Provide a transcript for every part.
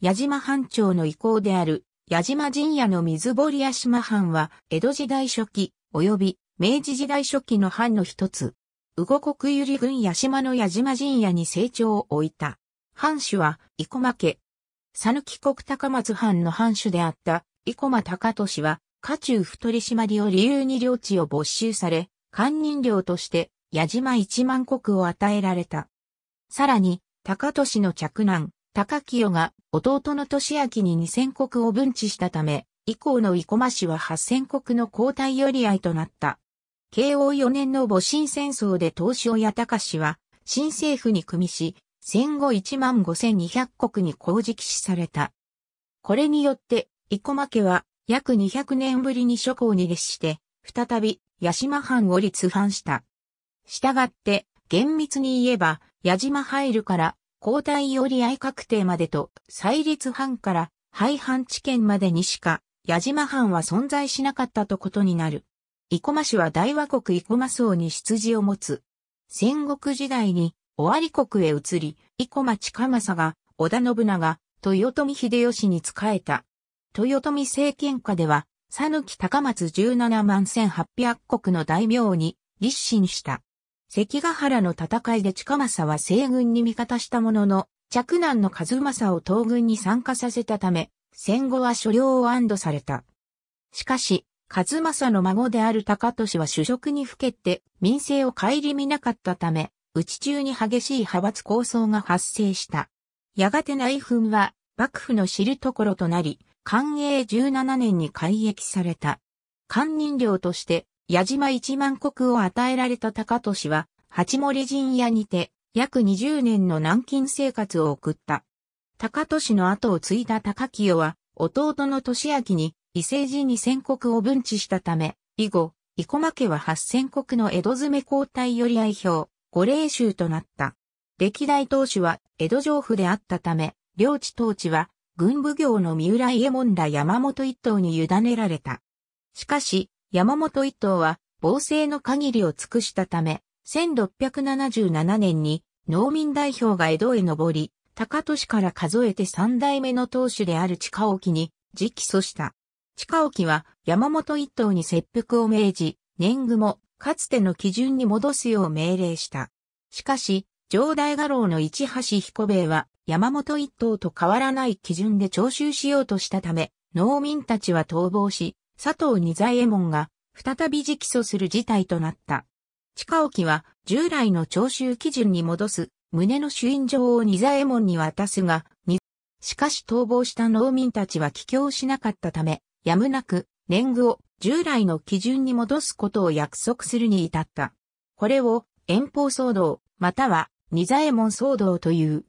矢島藩長の意向である、矢島陣屋の水堀屋島藩は、江戸時代初期、及び明治時代初期の藩の一つ。宇後国百合郡矢島の矢島陣屋に成長を置いた。藩主は、生駒家。讃岐国高松藩の藩主であった、生駒高俊は、家中太り締まりを理由に領地を没収され、官人領として、矢島一万国を与えられた。さらに、高俊の嫡男、高清が弟の年明に2000国を分置したため、以降の生駒氏は8000国の交代寄り合いとなった。慶応4年の戊辰戦争で東証や高氏は、新政府に組みし、戦後1万5200国に公示死された。これによって、生駒家は約200年ぶりに諸侯に列して、再び八島藩を立藩した。したがって、厳密に言えば、矢島入るから交代より愛確定までと、再立藩から廃藩置県までにしか、矢島藩は存在しなかったとことになる。生駒氏は大和国生駒荘に出自を持つ。戦国時代に、尾張国へ移り、生駒近政が、織田信長、豊臣秀吉に仕えた。豊臣政権下では、佐抜高松17万1800国の大名に立身した。関ヶ原の戦いで近政は西軍に味方したものの、嫡男の数政を東軍に参加させたため、戦後は所領を安堵された。しかし、数政の孫である高利は主職にふけて民政を顧みなかったため、内中に激しい派閥抗争が発生した。やがて内紛は幕府の知るところとなり、寛永17年に改易された。官人領として矢島一万国を与えられた高利は、八森陣屋にて、約20年の軟禁生活を送った。高利の後を継いだ高清は、弟の利明に、伊勢寺に宣国を分治したため、以後、生駒家は八千国の江戸詰め交代より愛表、五霊衆となった。歴代当主は江戸城府であったため、領地統治は軍部業の三浦家門ら山本一党に委ねられた。しかし、山本一党は、防政の限りを尽くしたため、1677年に農民代表が江戸へ上り、高利から数えて三代目の当主である近沖に、直訴した。近沖は山本一党に切腹を命じ、年貢もかつての基準に戻すよう命令した。しかし、上代画廊の市橋彦兵衛は山本一党と変わらない基準で徴収しようとしたため、農民たちは逃亡し、佐藤二左衛門が再び直訴する事態となった。近沖は従来の徴収基準に戻す胸の主因状を二左衛門に渡すが、しかし逃亡した農民たちは帰郷しなかったため、やむなく年貢を従来の基準に戻すことを約束するに至った。これを遠方騒動、または二左衛門騒動という。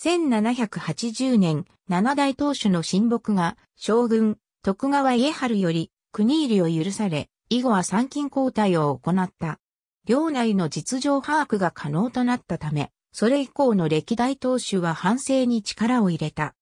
1780年、七大当主の親睦が将軍、徳川家春より国入りを許され、以後は参勤交代を行った。領内の実情把握が可能となったため、それ以降の歴代当主は反省に力を入れた。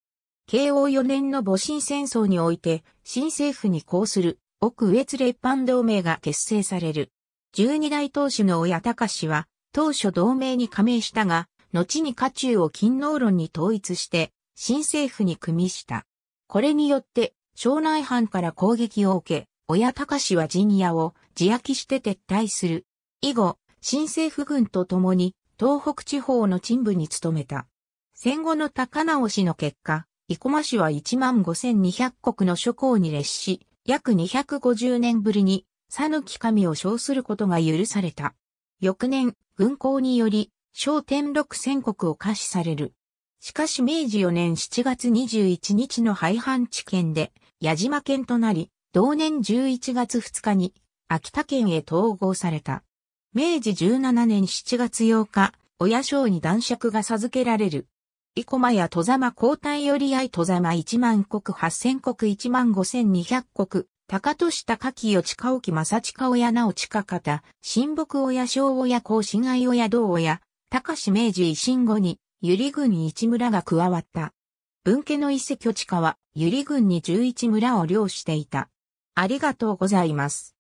慶応4年の戊辰戦争において、新政府に抗する奥越列藩同盟が結成される。十二代当主の親隆氏は、当初同盟に加盟したが、後に家中を勤王論に統一して、新政府に組みした。これによって、庄内藩から攻撃を受け、親隆は陣屋を自焼きして撤退する。以後、新政府軍と共に東北地方の鎮部に勤めた。戦後の高直しの結果、生駒氏は15,200国の諸侯に列し、約250年ぶりに、佐抜神を称することが許された。翌年、軍港により、小天禄千国を可視される。しかし明治4年7月21日の廃藩置県で、矢島県となり、同年11月2日に秋田県へ統合された。明治17年7月8日、親将に男爵が授けられる。生駒や戸様交代よりい戸様1万国8000国1万5200国、高利高清近沖正近親直親方、親睦親小親公親愛親同親、高志明治維新後に、ゆり郡市村が加わった。文家の伊勢巨地川、百合郡に11村を領していた。ありがとうございます。